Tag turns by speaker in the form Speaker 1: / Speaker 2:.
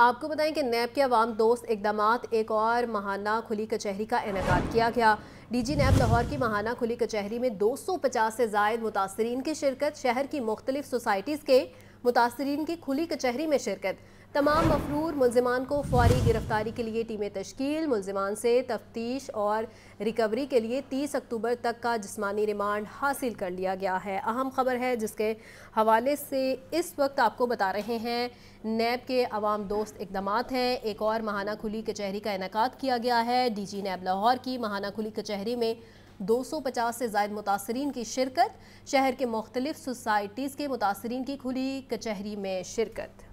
Speaker 1: आपको बताएं कि नैब के अवाम दोस्त इकदाम एक और महाना खुली कचहरी का इनका किया गया डीजी नैब लाहौर की महाना खुली कचहरी में 250 से जायद मुतासरीन की शिरकत शहर की मुख्तलिफ सोसाइटीज़ के मुतासरीन की खुली कचहरी में शिरकत तमाम मफरूर मुलजमान को फौरी गिरफ्तारी के लिए टीमें तश्कील मुलजमान से तफ्तीश और रिकवरी के लिए 30 अक्टूबर तक का जिस्मानी रिमांड हासिल कर लिया गया है अहम खबर है जिसके हवाले से इस वक्त आपको बता रहे हैं नैब के अवाम दोस्त इकदाम हैं एक और महाना खुली कचहरी का इनका किया गया है डी जी नैब लाहौर की महाना खुली कचहरी में 250 से जायद मुतासरीन की शिरकत शहर के मुख्तलिफ सोसाइटीज़ के मुतासरीन की खुली कचहरी में शिरकत